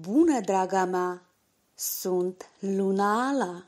Bună, draga mea! Sunt Luna Ala!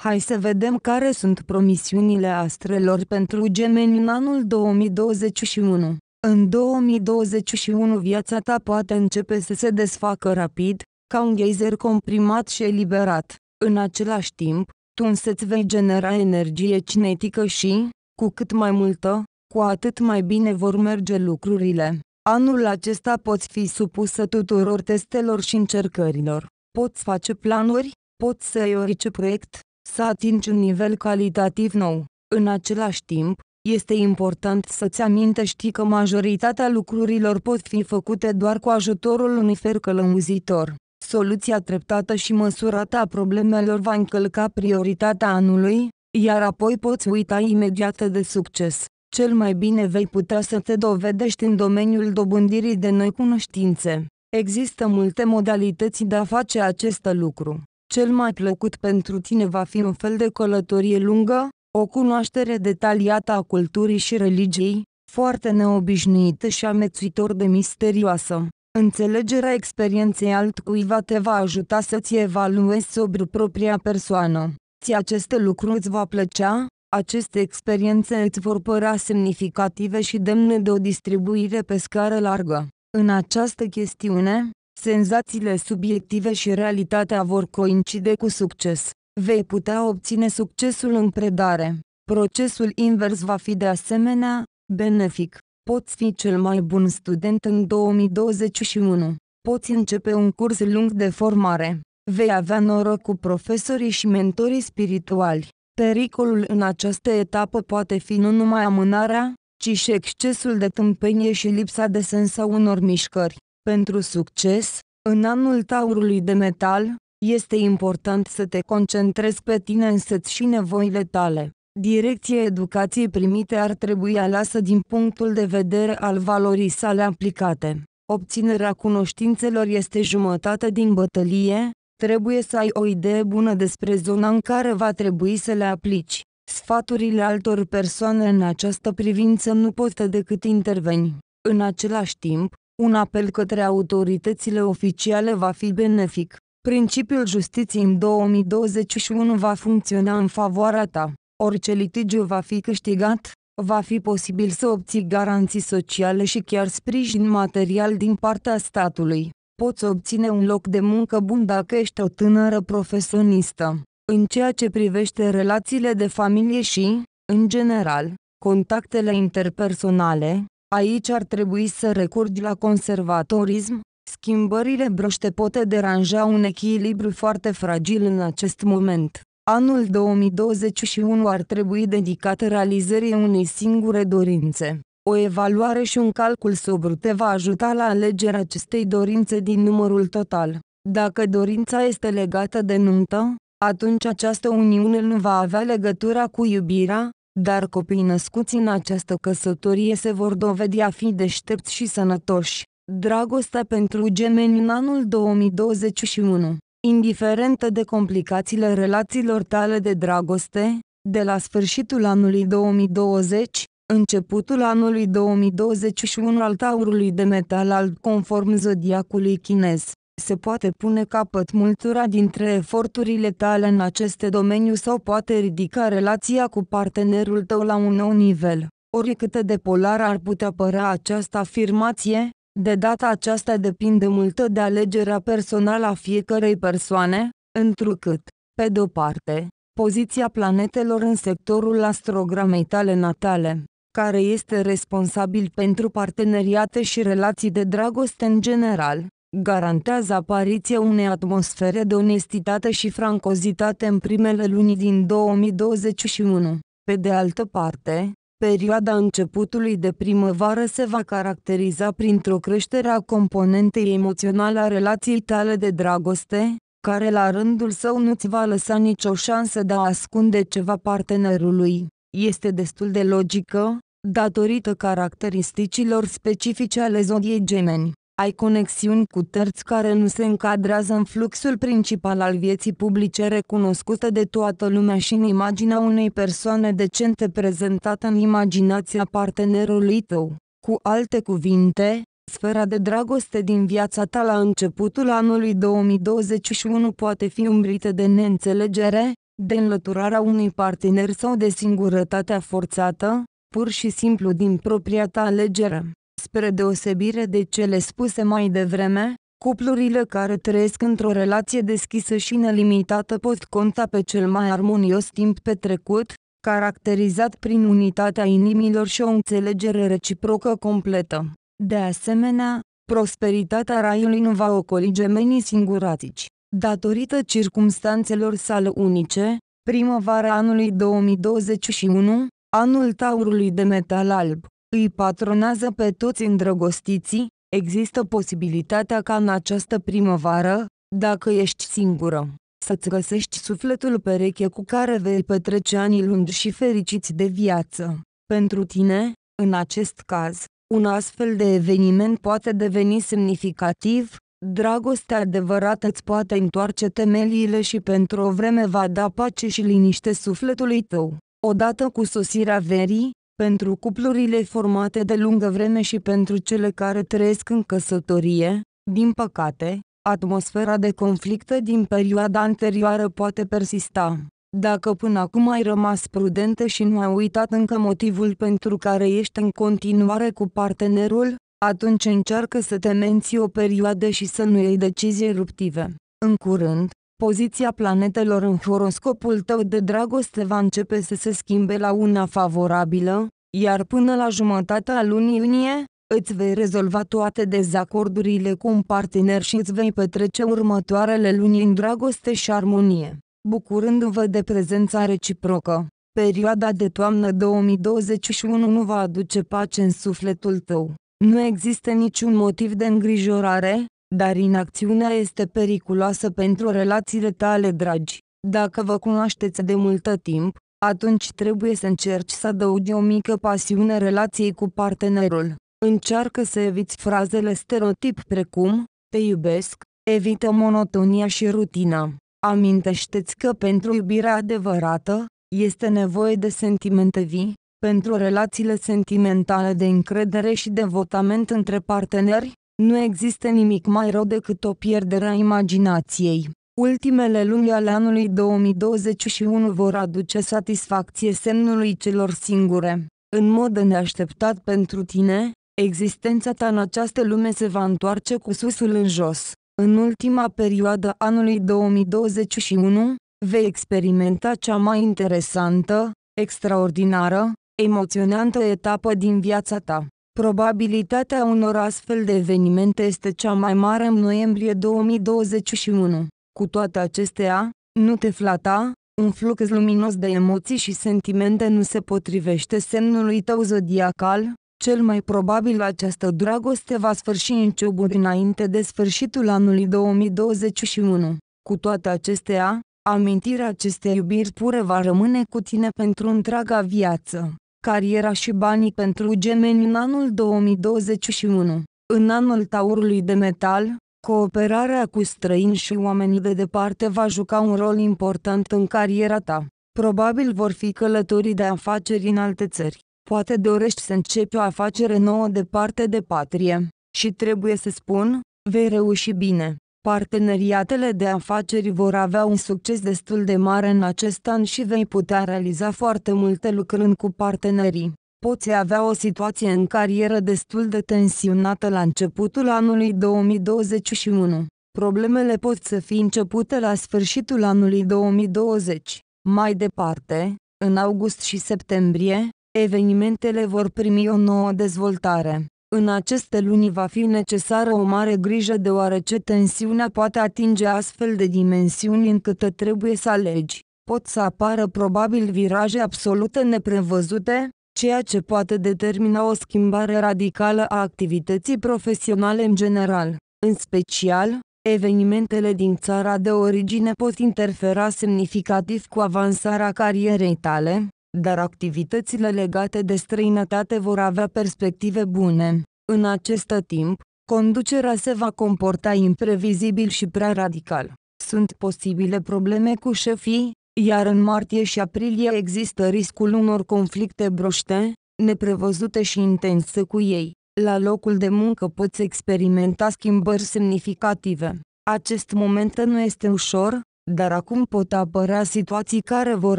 Hai să vedem care sunt promisiunile astrelor pentru gemeni în anul 2021. În 2021 viața ta poate începe să se desfacă rapid, ca un geyser comprimat și eliberat. În același timp, tu însă vei genera energie cinetică și, cu cât mai multă, cu atât mai bine vor merge lucrurile. Anul acesta poți fi supusă tuturor testelor și încercărilor. Poți face planuri, poți să ai orice proiect, să atingi un nivel calitativ nou. În același timp, este important să-ți amintești că majoritatea lucrurilor pot fi făcute doar cu ajutorul unui fer călăuzitor. Soluția treptată și măsurată a problemelor va încălca prioritatea anului, iar apoi poți uita imediat de succes cel mai bine vei putea să te dovedești în domeniul dobândirii de noi cunoștințe. Există multe modalități de a face acest lucru. Cel mai plăcut pentru tine va fi un fel de călătorie lungă, o cunoaștere detaliată a culturii și religiei, foarte neobișnuită și amețitor de misterioasă. Înțelegerea experienței altcuiva te va ajuta să-ți evaluezi sobre propria persoană. Ți acest lucru îți va plăcea? Aceste experiențe îți vor părea semnificative și demne de o distribuire pe scară largă. În această chestiune, senzațiile subiective și realitatea vor coincide cu succes. Vei putea obține succesul în predare. Procesul invers va fi de asemenea benefic. Poți fi cel mai bun student în 2021. Poți începe un curs lung de formare. Vei avea noroc cu profesorii și mentorii spirituali. Pericolul în această etapă poate fi nu numai amânarea, ci și excesul de tâmpenie și lipsa de sens a unor mișcări. Pentru succes, în anul taurului de metal, este important să te concentrezi pe tine însăți și nevoile tale. Direcția educației primite ar trebui aleasă din punctul de vedere al valorii sale aplicate. Obținerea cunoștințelor este jumătate din bătălie, Trebuie să ai o idee bună despre zona în care va trebui să le aplici. Sfaturile altor persoane în această privință nu pot decât interveni. În același timp, un apel către autoritățile oficiale va fi benefic. Principiul justiției în 2021 va funcționa în favoarea ta. Orice litigiu va fi câștigat, va fi posibil să obții garanții sociale și chiar sprijin material din partea statului poți obține un loc de muncă bun dacă ești o tânără profesionistă. În ceea ce privește relațiile de familie și, în general, contactele interpersonale, aici ar trebui să recurgi la conservatorism, schimbările broște pot deranja un echilibru foarte fragil în acest moment. Anul 2021 ar trebui dedicat realizării unei singure dorințe o evaluare și un calcul sobru te va ajuta la alegerea acestei dorințe din numărul total. Dacă dorința este legată de nuntă, atunci această uniune nu va avea legătura cu iubirea, dar copiii născuți în această căsătorie se vor dovedi a fi deștepți și sănătoși. Dragostea pentru gemeni în anul 2021 Indiferentă de complicațiile relațiilor tale de dragoste, de la sfârșitul anului 2020, Începutul anului 2021 al taurului de metal alb conform zodiacului chinez, se poate pune capăt multura dintre eforturile tale în aceste domeniu sau poate ridica relația cu partenerul tău la un nou nivel. Oricât de polar ar putea părea această afirmație, de data aceasta depinde multă de alegerea personală a fiecărei persoane, întrucât, pe de-o parte, poziția planetelor în sectorul astrogramei tale natale, care este responsabil pentru parteneriate și relații de dragoste în general, garantează apariția unei atmosfere de onestitate și francozitate în primele luni din 2021. Pe de altă parte, perioada începutului de primăvară se va caracteriza printr-o creștere a componentei emoționale a relației tale de dragoste, care la rândul său nu-ți va lăsa nicio șansă de a ascunde ceva partenerului. Este destul de logică, datorită caracteristicilor specifice ale zodiei gemeni. Ai conexiuni cu terți care nu se încadrează în fluxul principal al vieții publice recunoscută de toată lumea și în imaginea unei persoane decente prezentată în imaginația partenerului tău. Cu alte cuvinte, Sfera de dragoste din viața ta la începutul anului 2021 poate fi umbrită de neînțelegere, de înlăturarea unui partener sau de singurătatea forțată, pur și simplu din propria ta alegere. Spre deosebire de cele spuse mai devreme, cuplurile care trăiesc într-o relație deschisă și nelimitată pot conta pe cel mai armonios timp petrecut, caracterizat prin unitatea inimilor și o înțelegere reciprocă completă. De asemenea, prosperitatea raiului nu va ocoli gemenii singuratici. Datorită circumstanțelor sale unice, primăvara anului 2021, Anul taurului de metal alb îi patronează pe toți îndrăgostiții, există posibilitatea ca în această primăvară, dacă ești singură, să-ți găsești sufletul pereche cu care vei petrece ani lungi și fericiți de viață. Pentru tine, în acest caz, un astfel de eveniment poate deveni semnificativ, dragostea adevărată îți poate întoarce temeliile și pentru o vreme va da pace și liniște sufletului tău. Odată cu sosirea verii, pentru cuplurile formate de lungă vreme și pentru cele care trăiesc în căsătorie, din păcate, atmosfera de conflictă din perioada anterioară poate persista. Dacă până acum ai rămas prudentă și nu ai uitat încă motivul pentru care ești în continuare cu partenerul, atunci încearcă să te menții o perioadă și să nu iei decizii ruptive. În curând, Poziția planetelor în horoscopul tău de dragoste va începe să se schimbe la una favorabilă, iar până la jumătatea lunii iunie, îți vei rezolva toate dezacordurile cu un partener și îți vei petrece următoarele luni în dragoste și armonie, bucurându-vă de prezența reciprocă. Perioada de toamnă 2021 nu va aduce pace în sufletul tău. Nu există niciun motiv de îngrijorare, dar inacțiunea este periculoasă pentru relațiile tale dragi. Dacă vă cunoașteți de multă timp, atunci trebuie să încerci să adăugi o mică pasiune relației cu partenerul. Încearcă să eviți frazele stereotip precum, te iubesc, evită monotonia și rutina. Amintește-ți că pentru iubirea adevărată, este nevoie de sentimente vii, pentru relațiile sentimentale de încredere și devotament între parteneri, nu există nimic mai rău decât o pierdere a imaginației. Ultimele luni ale anului 2021 vor aduce satisfacție semnului celor singure. În mod neașteptat pentru tine, existența ta în această lume se va întoarce cu susul în jos. În ultima perioadă anului 2021, vei experimenta cea mai interesantă, extraordinară, emoționantă etapă din viața ta. Probabilitatea unor astfel de evenimente este cea mai mare în noiembrie 2021. Cu toate acestea, nu te flata, un flux luminos de emoții și sentimente nu se potrivește semnului tău zodiacal, cel mai probabil această dragoste va sfârși în ciuburi înainte de sfârșitul anului 2021. Cu toate acestea, amintirea acestei iubiri pure va rămâne cu tine pentru întreaga viață. Cariera și banii pentru gemeni în anul 2021 În anul taurului de metal, cooperarea cu străini și oamenii de departe va juca un rol important în cariera ta. Probabil vor fi călătorii de afaceri în alte țări. Poate dorești să începi o afacere nouă departe de patrie. Și trebuie să spun, vei reuși bine. Parteneriatele de afaceri vor avea un succes destul de mare în acest an și vei putea realiza foarte multe lucrând cu partenerii. Poți avea o situație în carieră destul de tensionată la începutul anului 2021. Problemele pot să fi începute la sfârșitul anului 2020. Mai departe, în august și septembrie, evenimentele vor primi o nouă dezvoltare. În aceste luni va fi necesară o mare grijă deoarece tensiunea poate atinge astfel de dimensiuni încât trebuie să alegi. Pot să apară probabil viraje absolute neprevăzute, ceea ce poate determina o schimbare radicală a activității profesionale în general. În special, evenimentele din țara de origine pot interfera semnificativ cu avansarea carierei tale, dar activitățile legate de străinătate vor avea perspective bune. În acest timp, conducerea se va comporta imprevizibil și prea radical. Sunt posibile probleme cu șefii, iar în martie și aprilie există riscul unor conflicte broște, neprevăzute și intense cu ei. La locul de muncă poți experimenta schimbări semnificative. Acest moment nu este ușor, dar acum pot apărea situații care vor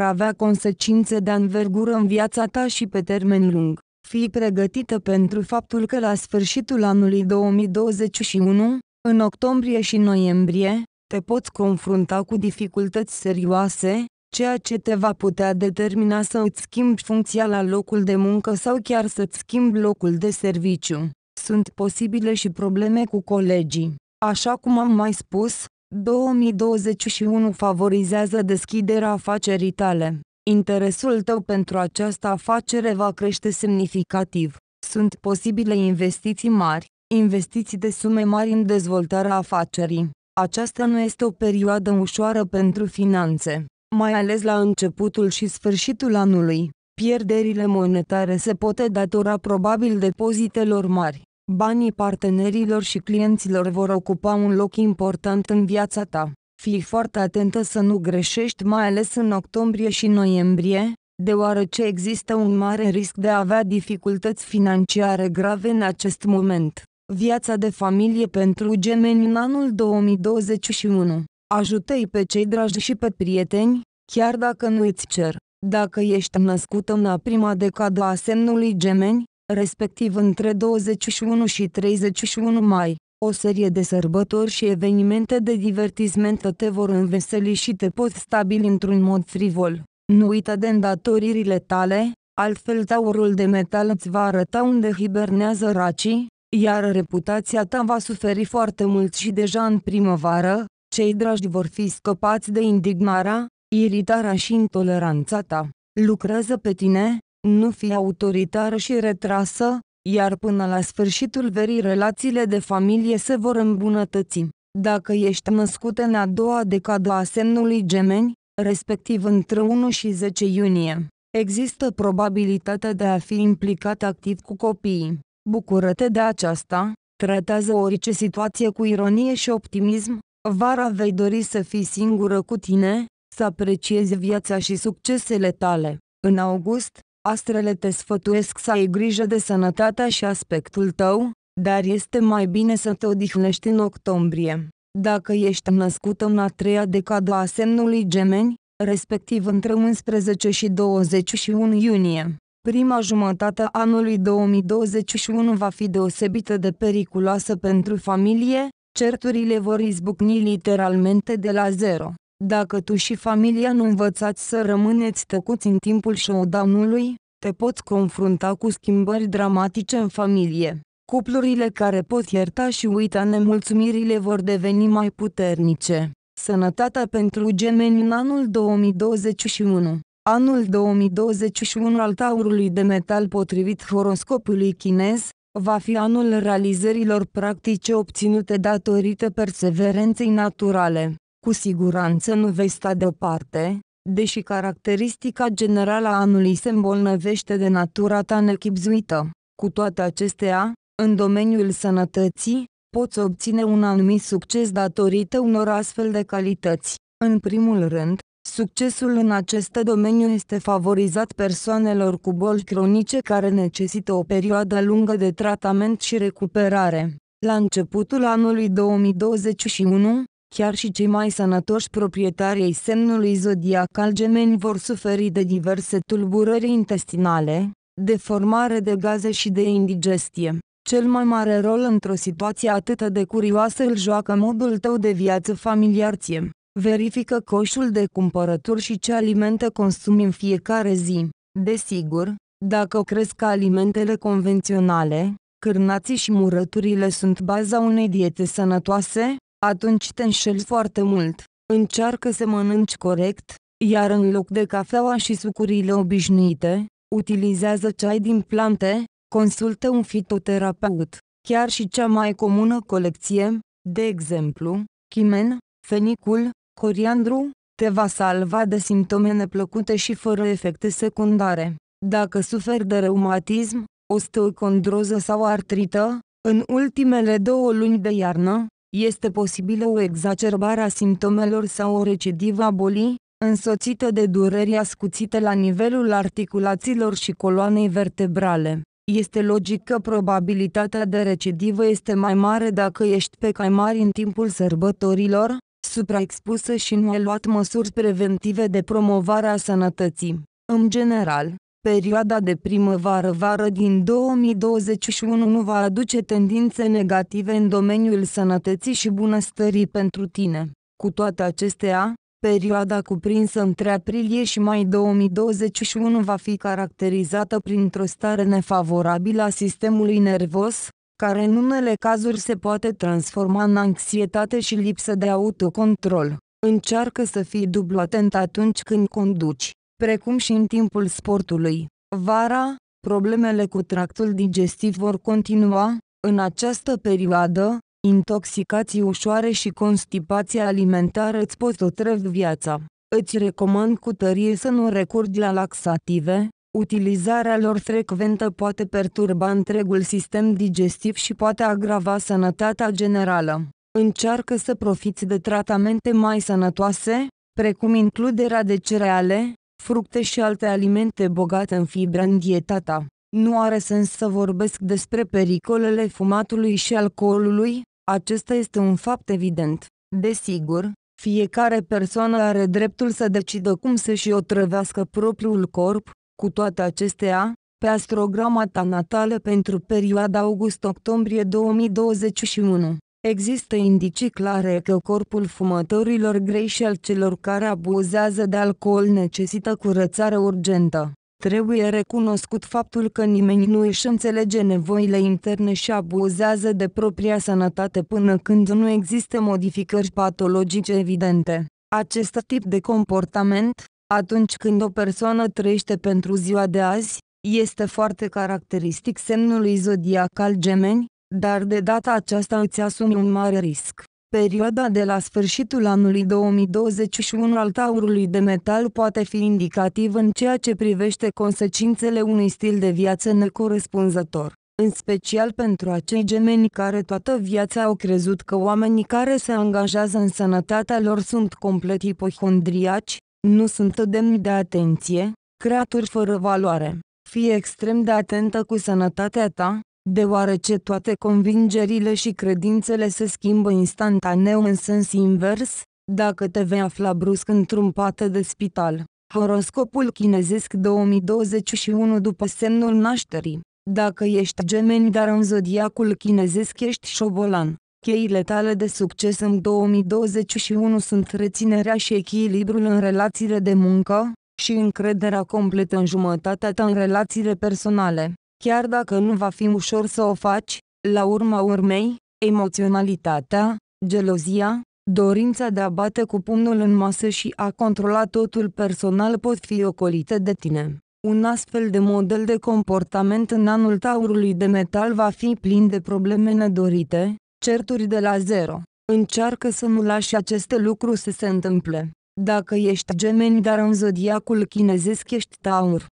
avea consecințe de anvergură în viața ta și pe termen lung. Fii pregătită pentru faptul că la sfârșitul anului 2021, în octombrie și noiembrie, te poți confrunta cu dificultăți serioase, ceea ce te va putea determina să îți schimbi funcția la locul de muncă sau chiar să-ți schimbi locul de serviciu. Sunt posibile și probleme cu colegii. Așa cum am mai spus, 2021 favorizează deschiderea afacerii tale. Interesul tău pentru această afacere va crește semnificativ. Sunt posibile investiții mari, investiții de sume mari în dezvoltarea afacerii. Aceasta nu este o perioadă ușoară pentru finanțe, mai ales la începutul și sfârșitul anului. Pierderile monetare se pot datora probabil depozitelor mari. Banii partenerilor și clienților vor ocupa un loc important în viața ta. Fii foarte atentă să nu greșești mai ales în octombrie și noiembrie, deoarece există un mare risc de a avea dificultăți financiare grave în acest moment. Viața de familie pentru gemeni în anul 2021. Ajută-i pe cei dragi și pe prieteni, chiar dacă nu îți cer. Dacă ești născută în a prima decadă a semnului gemeni, respectiv între 21 și 31 mai. O serie de sărbători și evenimente de divertisment te vor înveseli și te pot stabili într-un mod frivol. Nu uita de îndatoririle tale, altfel taurul de metal îți va arăta unde hibernează racii, iar reputația ta va suferi foarte mult și deja în primăvară, cei dragi vor fi scăpați de indignarea, iritarea și intoleranța ta. Lucrează pe tine, nu fi autoritară și retrasă, iar până la sfârșitul verii relațiile de familie se vor îmbunătăți. Dacă ești născut în a doua decadă a semnului gemeni, respectiv între 1 și 10 iunie, există probabilitatea de a fi implicat activ cu copiii. Bucură-te de aceasta, tratează orice situație cu ironie și optimism, vara vei dori să fii singură cu tine, să apreciezi viața și succesele tale. În august, Astrele te sfătuiesc să ai grijă de sănătatea și aspectul tău, dar este mai bine să te odihnești în octombrie. Dacă ești născută în a treia decadă a semnului gemeni, respectiv între 11 și 21 iunie, prima jumătate a anului 2021 va fi deosebită de periculoasă pentru familie, certurile vor izbucni literalmente de la zero. Dacă tu și familia nu învățați să rămâneți tăcuți în timpul showdown-ului, te poți confrunta cu schimbări dramatice în familie. Cuplurile care pot ierta și uita nemulțumirile vor deveni mai puternice. Sănătatea pentru gemeni în anul 2021 Anul 2021 al taurului de metal potrivit horoscopului chinez, va fi anul realizărilor practice obținute datorită perseverenței naturale cu siguranță nu vei sta deoparte, deși caracteristica generală a anului se îmbolnăvește de natura ta nechipzuită. Cu toate acestea, în domeniul sănătății, poți obține un anumit succes datorită unor astfel de calități. În primul rând, succesul în acest domeniu este favorizat persoanelor cu boli cronice care necesită o perioadă lungă de tratament și recuperare. La începutul anului 2021, Chiar și cei mai sănătoși proprietari ai semnului zodiacal gemeni vor suferi de diverse tulburări intestinale, deformare de gaze și de indigestie. Cel mai mare rol într-o situație atât de curioasă îl joacă modul tău de viață familiar ție. Verifică coșul de cumpărături și ce alimente consumi în fiecare zi. Desigur, dacă crezi că alimentele convenționale, cârnații și murăturile sunt baza unei diete sănătoase, atunci te înșeli foarte mult. Încearcă să mănânci corect, iar în loc de cafeaua și sucurile obișnuite, utilizează ceai din plante, consultă un fitoterapeut. Chiar și cea mai comună colecție, de exemplu, chimen, fenicul, coriandru, te va salva de simptome neplăcute și fără efecte secundare. Dacă suferi de reumatism, osteocondroză sau artrită, în ultimele două luni de iarnă, este posibilă o exacerbare a simptomelor sau o recidivă a bolii, însoțită de dureri ascuțite la nivelul articulațiilor și coloanei vertebrale. Este logic că probabilitatea de recidivă este mai mare dacă ești pe cai mari în timpul sărbătorilor, supraexpusă și nu ai luat măsuri preventive de promovare a sănătății. În general, Perioada de primăvară-vară din 2021 nu va aduce tendințe negative în domeniul sănătății și bunăstării pentru tine. Cu toate acestea, perioada cuprinsă între aprilie și mai 2021 va fi caracterizată printr-o stare nefavorabilă a sistemului nervos, care în unele cazuri se poate transforma în anxietate și lipsă de autocontrol. Încearcă să fii dublu atent atunci când conduci precum și în timpul sportului. Vara, problemele cu tractul digestiv vor continua, în această perioadă, intoxicații ușoare și constipația alimentară îți pot otrăvi viața. Îți recomand cu tărie să nu recurgi la laxative, utilizarea lor frecventă poate perturba întregul sistem digestiv și poate agrava sănătatea generală. Încearcă să profiți de tratamente mai sănătoase, precum includerea de cereale, fructe și alte alimente bogate în fibra în dieta ta. Nu are sens să vorbesc despre pericolele fumatului și alcoolului, acesta este un fapt evident. Desigur, fiecare persoană are dreptul să decidă cum să-și otrăvească propriul corp, cu toate acestea, pe astrograma ta natală pentru perioada august-octombrie 2021, Există indicii clare că corpul fumătorilor grei și al celor care abuzează de alcool necesită curățare urgentă. Trebuie recunoscut faptul că nimeni nu își înțelege nevoile interne și abuzează de propria sănătate până când nu există modificări patologice evidente. Acest tip de comportament, atunci când o persoană trăiește pentru ziua de azi, este foarte caracteristic semnului zodiacal gemeni, dar de data aceasta îți asumi un mare risc. Perioada de la sfârșitul anului 2021 al taurului de metal poate fi indicativ în ceea ce privește consecințele unui stil de viață necorespunzător, în special pentru acei gemeni care toată viața au crezut că oamenii care se angajează în sănătatea lor sunt complet ipohondriaci, nu sunt demni de atenție, creaturi fără valoare. Fii extrem de atentă cu sănătatea ta, deoarece toate convingerile și credințele se schimbă instantaneu în sens invers, dacă te vei afla brusc într-un pat de spital. Horoscopul chinezesc 2021 după semnul nașterii. Dacă ești gemeni dar în zodiacul chinezesc ești șobolan, cheile tale de succes în 2021 sunt reținerea și echilibrul în relațiile de muncă și încrederea completă în jumătatea ta în relațiile personale. Chiar dacă nu va fi ușor să o faci, la urma urmei, emoționalitatea, gelozia, dorința de a bate cu pumnul în masă și a controla totul personal pot fi ocolite de tine. Un astfel de model de comportament în anul taurului de metal va fi plin de probleme nedorite, certuri de la zero. Încearcă să nu lași aceste lucruri să se întâmple. Dacă ești gemeni dar în zodiacul chinezesc ești taur,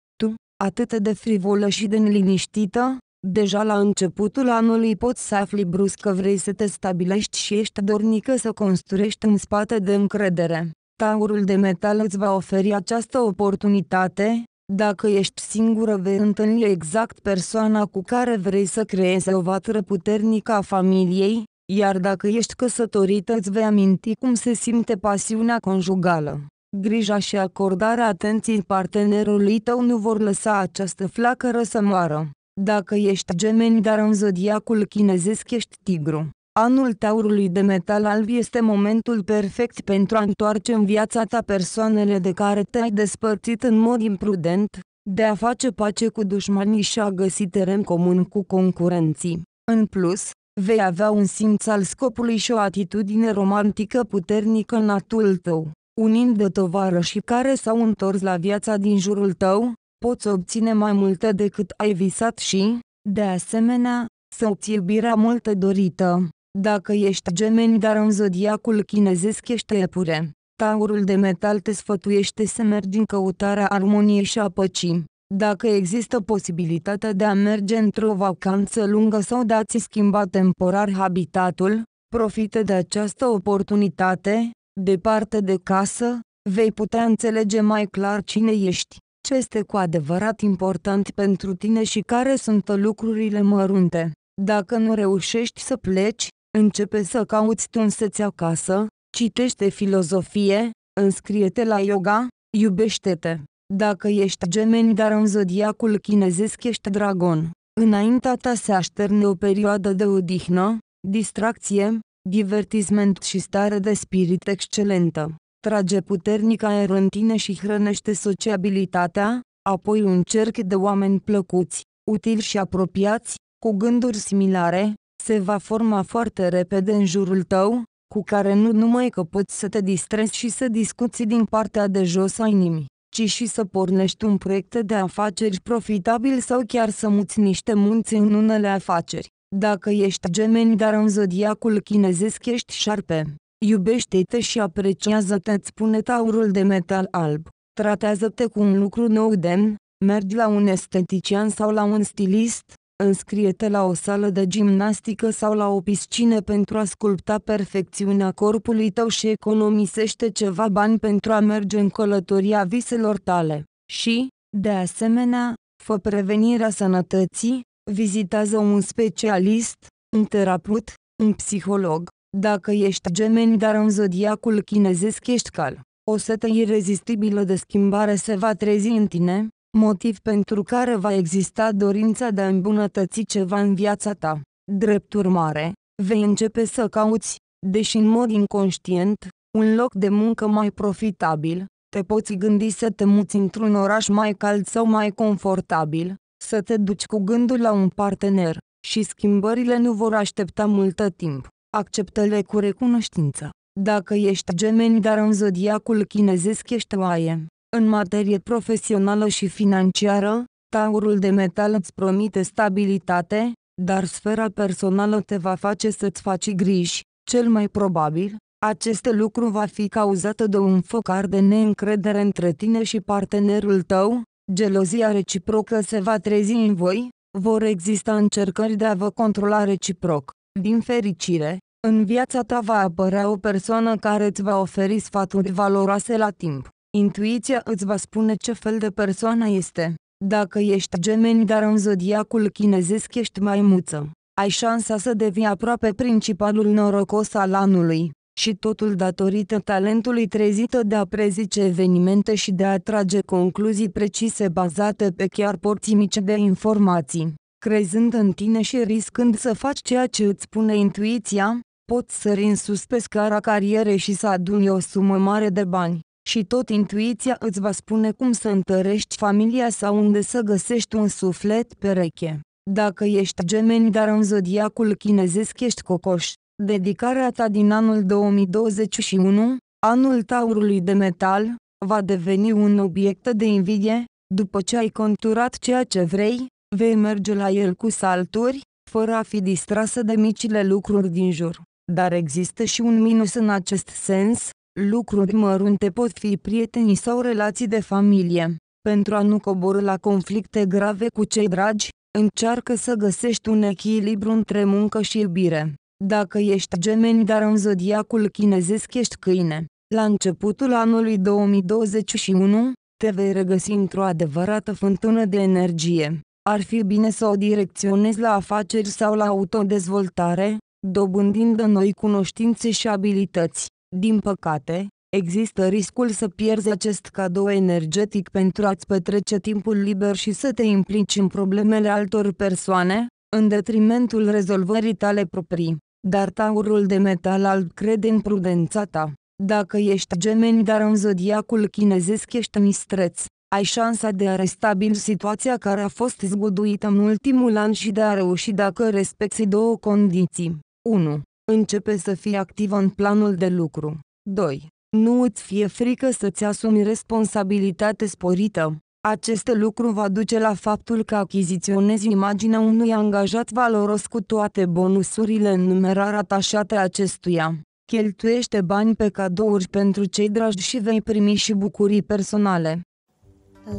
atât de frivolă și de neliniștită, deja la începutul anului poți să afli brusc că vrei să te stabilești și ești dornică să construiești în spate de încredere. Taurul de metal îți va oferi această oportunitate, dacă ești singură vei întâlni exact persoana cu care vrei să creezi o vatră puternică a familiei, iar dacă ești căsătorită îți vei aminti cum se simte pasiunea conjugală grija și acordarea atenției partenerului tău nu vor lăsa această flacără să moară. Dacă ești gemeni dar în zodiacul chinezesc ești tigru. Anul taurului de metal alb este momentul perfect pentru a întoarce în viața ta persoanele de care te-ai despărțit în mod imprudent, de a face pace cu dușmanii și a găsi teren comun cu concurenții. În plus, vei avea un simț al scopului și o atitudine romantică puternică în atul tău unind de tovară și care s-au întors la viața din jurul tău, poți obține mai multe decât ai visat și, de asemenea, să obții iubirea multă dorită. Dacă ești gemeni dar în zodiacul chinezesc ești epure, taurul de metal te sfătuiește să mergi în căutarea armoniei și a păcii. Dacă există posibilitatea de a merge într-o vacanță lungă sau de a-ți schimba temporar habitatul, profite de această oportunitate, departe de casă, vei putea înțelege mai clar cine ești, ce este cu adevărat important pentru tine și care sunt lucrurile mărunte. Dacă nu reușești să pleci, începe să cauți însăți acasă, citește filozofie, înscrie-te la yoga, iubește-te. Dacă ești gemeni dar în zodiacul chinezesc ești dragon, înaintea ta se așterne o perioadă de odihnă, distracție, divertisment și stare de spirit excelentă. Trage puternic aer în tine și hrănește sociabilitatea, apoi un cerc de oameni plăcuți, utili și apropiați, cu gânduri similare, se va forma foarte repede în jurul tău, cu care nu numai că poți să te distrezi și să discuți din partea de jos a inimii, ci și să pornești un proiect de afaceri profitabil sau chiar să muți niște munți în unele afaceri. Dacă ești gemeni dar în zodiacul chinezesc ești șarpe, iubește-te și apreciază-te îți spune taurul de metal alb, tratează-te cu un lucru nou demn, mergi la un estetician sau la un stilist, înscrie-te la o sală de gimnastică sau la o piscină pentru a sculpta perfecțiunea corpului tău și economisește ceva bani pentru a merge în călătoria viselor tale. Și, de asemenea, fă prevenirea sănătății, Vizitează un specialist, un terapeut, un psiholog, dacă ești gemeni dar în zodiacul chinezesc ești cal. O setă irezistibilă de schimbare se va trezi în tine, motiv pentru care va exista dorința de a îmbunătăți ceva în viața ta. Drept urmare, vei începe să cauți, deși în mod inconștient, un loc de muncă mai profitabil, te poți gândi să te muți într-un oraș mai cald sau mai confortabil, să te duci cu gândul la un partener și schimbările nu vor aștepta multă timp. Acceptă-le cu recunoștință. Dacă ești gemeni dar în zodiacul chinezesc ești oaie, în materie profesională și financiară, taurul de metal îți promite stabilitate, dar sfera personală te va face să-ți faci griji, cel mai probabil, acest lucru va fi cauzat de un focar de neîncredere între tine și partenerul tău, gelozia reciprocă se va trezi în voi, vor exista încercări de a vă controla reciproc. Din fericire, în viața ta va apărea o persoană care îți va oferi sfaturi valoroase la timp. Intuiția îți va spune ce fel de persoană este. Dacă ești gemeni dar în zodiacul chinezesc ești mai muță, ai șansa să devii aproape principalul norocos al anului și totul datorită talentului trezită de a prezice evenimente și de a trage concluzii precise bazate pe chiar porții mici de informații. Crezând în tine și riscând să faci ceea ce îți spune intuiția, poți sări în sus pe scara carierei și să aduni o sumă mare de bani. Și tot intuiția îți va spune cum să întărești familia sau unde să găsești un suflet pereche. Dacă ești gemeni dar în zodiacul chinezesc ești cocoș, Dedicarea ta din anul 2021, anul taurului de metal, va deveni un obiect de invidie, după ce ai conturat ceea ce vrei, vei merge la el cu salturi, fără a fi distrasă de micile lucruri din jur. Dar există și un minus în acest sens, lucruri mărunte pot fi prieteni sau relații de familie. Pentru a nu coborâ la conflicte grave cu cei dragi, încearcă să găsești un echilibru între muncă și iubire. Dacă ești gemeni dar în zodiacul chinezesc ești câine, la începutul anului 2021, te vei regăsi într-o adevărată fântână de energie. Ar fi bine să o direcționezi la afaceri sau la autodezvoltare, dobândind noi cunoștințe și abilități. Din păcate, există riscul să pierzi acest cadou energetic pentru a-ți petrece timpul liber și să te implici în problemele altor persoane, în detrimentul rezolvării tale proprii dar taurul de metal al crede în prudența ta. Dacă ești gemeni dar în zodiacul chinezesc ești mistreț, ai șansa de a restabili situația care a fost zguduită în ultimul an și de a reuși dacă respecti două condiții. 1. Începe să fii activă în planul de lucru. 2. Nu îți fie frică să-ți asumi responsabilitate sporită. Acest lucru va duce la faptul că achiziționezi imaginea unui angajat valoros cu toate bonusurile în numerar atașate acestuia. Cheltuiește bani pe cadouri pentru cei dragi și vei primi și bucurii personale.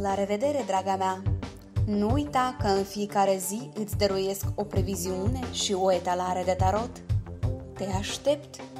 La revedere, draga mea! Nu uita că în fiecare zi îți dăruiesc o previziune și o etalare de tarot. Te aștept!